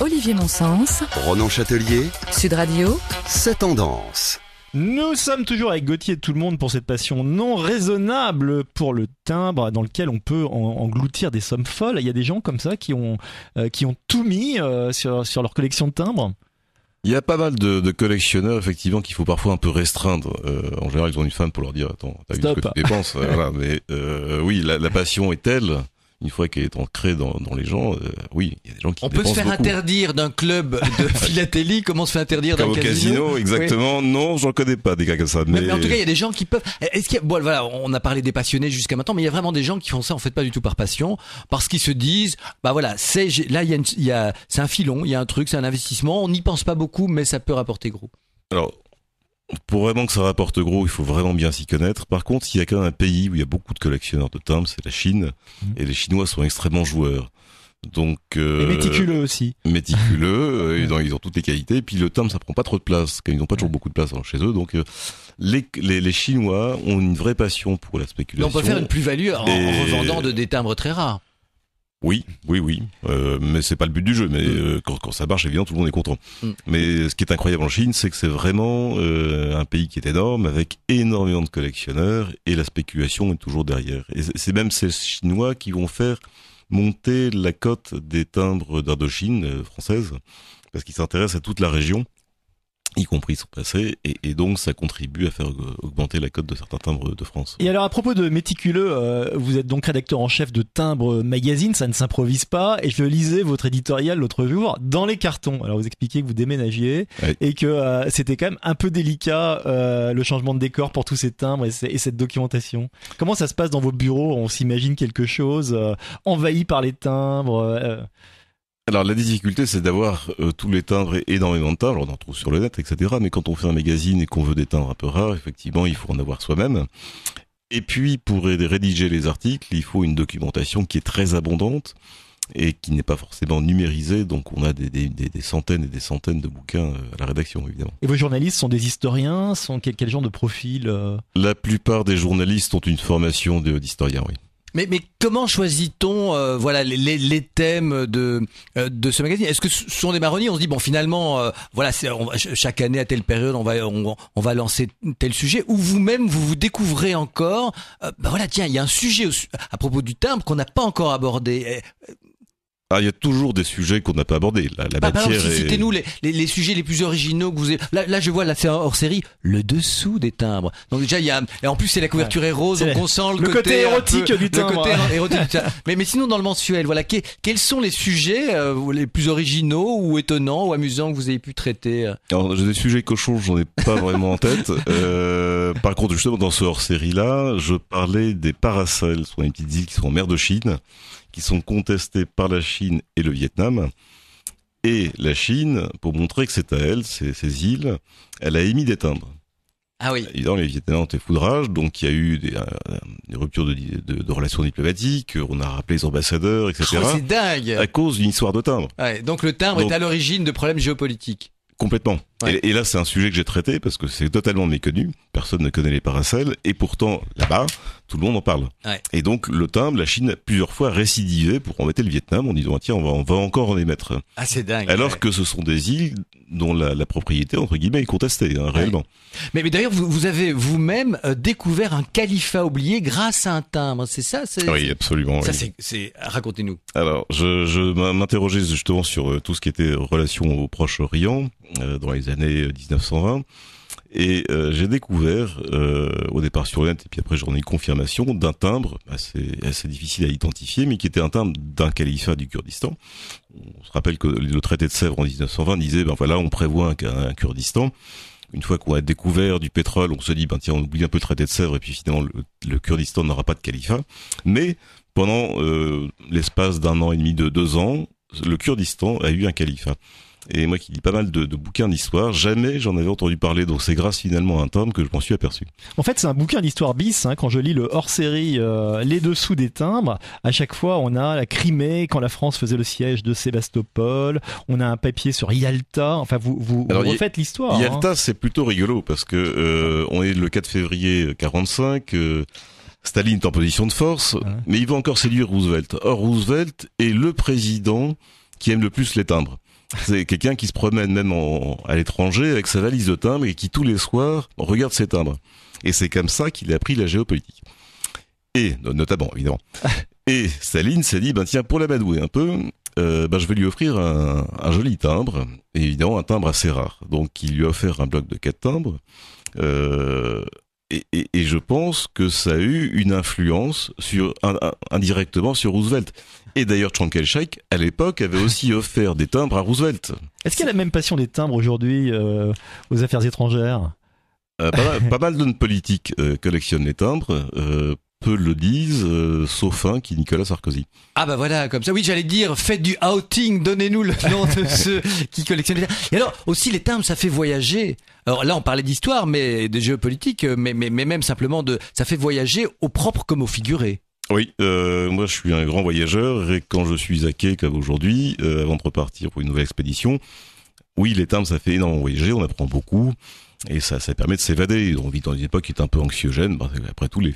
Olivier Monsens, Ronan Châtelier, Sud Radio, C'est tendance. Nous sommes toujours avec Gauthier et tout le monde pour cette passion non raisonnable pour le timbre dans lequel on peut engloutir des sommes folles. Il y a des gens comme ça qui ont, euh, qui ont tout mis euh, sur, leur collection de timbres. Il y a pas mal de, collectionneurs effectivement qu'il faut parfois un peu restreindre. Euh, en général, ils ont une femme pour leur dire attends, t'as vu ce que tu dépenses. mais oui, la, passion est telle une fois qu'elle est ancrée dans, les gens, euh, oui, il y a des gens qui On peut se faire interdire d'un club de philatélie, comment on se fait interdire d'un casino, casino Exactement, Non, non, j'en connais pas des cas comme ça. Mais, en tout cas, il y a des gens qui peuvent. Eh, est-ce voilà, on a parlé des passionnés jusqu'à maintenant, mais il y a vraiment des gens qui font ça en fait pas du tout par passion, parce qu'ils se disent, bah voilà, c'est là il c'est un filon, il y a un truc, c'est un investissement, on n'y pense pas beaucoup, mais ça peut rapporter gros. Alors, pour vraiment que ça rapporte gros, il faut vraiment bien s'y connaître. Par contre, il y a quand même un pays où il y a beaucoup de collectionneurs de timbres, c'est la Chine, mmh. et les Chinois sont extrêmement joueurs. Donc euh, et méticuleux aussi. Méticuleux, ils, ont, euh, ils, ont, toutes les qualités. Et puis le timbre, ça prend pas trop de place, car ils n'ont pas toujours beaucoup de place chez eux. Donc euh, les, les, Chinois ont une vraie passion pour la spéculation. on peut faire une plus-value en, revendant de, des timbres très rares. Oui, oui, oui. Euh, mais c'est pas le but du jeu. Mais mm. euh, quand, quand, ça marche, évidemment, tout le monde est content. Mm. Mais ce qui est incroyable en Chine, c'est que c'est vraiment euh, un pays qui est énorme, avec énormément de collectionneurs, et la spéculation est toujours derrière. Et c'est même ces Chinois qui vont faire monter la cote des timbres d'Indochine euh, française, parce qu'ils s'intéressent à toute la région y compris son passé, et, donc ça contribue à faire augmenter la cote de certains timbres de France. Et alors à propos de méticuleux, euh, vous êtes donc rédacteur en chef de Timbre Magazine, ça ne s'improvise pas, et je lisais votre éditorial l'autre jour dans les cartons. Alors vous expliquiez que vous déménagiez et que euh, c'était quand même un peu délicat euh, le changement de décor pour tous ces timbres et, cette documentation. Comment ça se passe dans vos bureaux On s'imagine quelque chose envahi par les timbres alors la difficulté, c'est d'avoir euh, tous les timbres et énormément de timbres. On en trouve sur le net, etc. Mais quand on fait un magazine et qu'on veut des timbres un peu rares, effectivement, il faut en avoir soi-même. Et puis pour rédiger les articles, il faut une documentation qui est très abondante et qui n'est pas forcément numérisée. Donc on a des, des, des, centaines et des centaines de bouquins euh, à la rédaction, évidemment. Et vos journalistes sont des historiens Sont quel, quel genre de profil euh La plupart des journalistes ont une formation d'historien, oui. Mais, comment choisit-on euh, voilà, les, thèmes de, euh, de ce magazine Est-ce que ce sont des marronniers On se dit, bon, finalement, euh, voilà, chaque année, à telle période, on va, on, va lancer tel sujet, ou vous-même, vous vous découvrez encore, bah voilà, tiens, il y a un sujet à propos du timbre qu'on n'a pas encore abordé. Eh, ah, il y a toujours des sujets qu'on n'a pas abordés. La, bah, bah, Citez-nous les, sujets les plus originaux que vous avez. Là, je vois, la hors série, le dessous des timbres. Donc, déjà, il y a. Et en plus, c'est la couverture est rose, donc on sent le, côté, er, érotique du timbre. Mais, sinon, dans le mensuel, voilà, quels sont les sujets euh, les plus originaux ou étonnants ou amusants que vous avez pu traiter euh Alors, j'ai des sujets cochons, j'en ai pas vraiment en tête. Euh, par contre, justement, dans ce hors série-là, je parlais des parasols, sur des petites îles qui sont en mer de Chine qui sont contestés par la Chine et le Vietnam. Et la Chine, pour montrer que c'est à elle, ces, ces, îles, elle a émis des timbres. Ah oui. Bah, évidemment, les Vietnamiens ont été foudrages, donc il y a eu des, euh, ruptures de, relations diplomatiques, on a rappelé les ambassadeurs, etc. Oh, c'est dingue À cause d'une histoire de timbre. donc le timbre est à l'origine de problèmes géopolitiques. Complètement. Et, là, c'est un sujet que j'ai traité parce que c'est totalement méconnu. Personne ne connaît les paracels. Et pourtant, là-bas, tout le monde en parle. Et donc, le timbre, la Chine a plusieurs fois récidivé pour embêter le Vietnam en disant, tiens, on va, encore en émettre. Ah, c'est dingue. Alors que ce sont des îles dont la, propriété, entre guillemets, est contestée, hein, réellement. Mais, d'ailleurs, vous, avez vous-même euh, découvert un califat oublié grâce à un timbre. C'est ça Oui, absolument. Ça, c'est, Racontez-nous. Alors, je, m'interrogeais justement sur euh, tout ce qui était relation au Proche-Orient, euh, dans les année 1920. Euh, et euh, j'ai découvert, euh, au départ sur internet et puis après j'en ai une confirmation, d'un timbre assez, difficile à identifier, mais qui était un timbre d'un califat du Kurdistan. On se rappelle que le traité de Sèvres en 1920 disait, ben voilà, on prévoit un, Kurdistan. Une fois qu'on a découvert du pétrole, on se dit, ben tiens, on oublie un peu le traité de Sèvres, et puis finalement, le, Kurdistan n'aura pas de califat. Mais pendant l'espace d'un an et demi, de deux ans, le Kurdistan a eu un califat et moi qui lis pas mal de, bouquins d'histoire, jamais j'en avais entendu parler. Donc c'est grâce finalement à un tome que je m'en suis aperçu. En fait, c'est un bouquin d'histoire bis. Hein. quand je lis le hors-série euh, Les dessous des timbres, à chaque fois on a la Crimée quand la France faisait le siège de Sébastopol. On a un papier sur Yalta. Enfin, vous vous, refaites l'histoire. Hein. Yalta, c'est plutôt rigolo parce que euh, on est le 4 février 45. Euh, Staline est en position de force, mais il va encore séduire Roosevelt. Or, Roosevelt est le président qui aime le plus les timbres. C'est quelqu'un qui se promène même à l'étranger avec sa valise de timbres et qui tous les soirs regarde ses timbres. Et c'est comme ça qu'il a appris la géopolitique. Et, notamment, évidemment. Et Staline s'est dit, ben tiens, pour la un peu, euh, ben, je vais lui offrir un, joli timbre, et évidemment un timbre assez rare. Donc il lui a offert un bloc de quatre timbres, euh, et, je pense que ça a eu une influence sur, indirectement sur Roosevelt. Et d'ailleurs, Sheikh, à l'époque, avait aussi offert des timbres à Roosevelt. Est-ce qu'il y a la même passion des timbres aujourd'hui euh, aux affaires étrangères euh, pas, mal, de politiques euh, collectionnent les timbres peu le disent, euh, sauf un qui est Nicolas Sarkozy. Ah bah voilà, comme ça, oui, j'allais dire, faites du outing, donnez-nous le nom de ceux qui collectionnent les Et alors, aussi, les termes, ça fait voyager. Alors là, on parlait d'histoire, mais de géopolitique, euh, mais, mais, mais même simplement de, ça fait voyager au propre comme au figuré. Oui, euh, moi je suis un grand voyageur et quand je suis à quai comme aujourd'hui, avant de repartir pour une nouvelle expédition, oui, les termes, ça fait énormément voyager, on apprend beaucoup et ça, ça permet de s'évader. On vit dans une époque qui est un peu anxiogène, après tout, les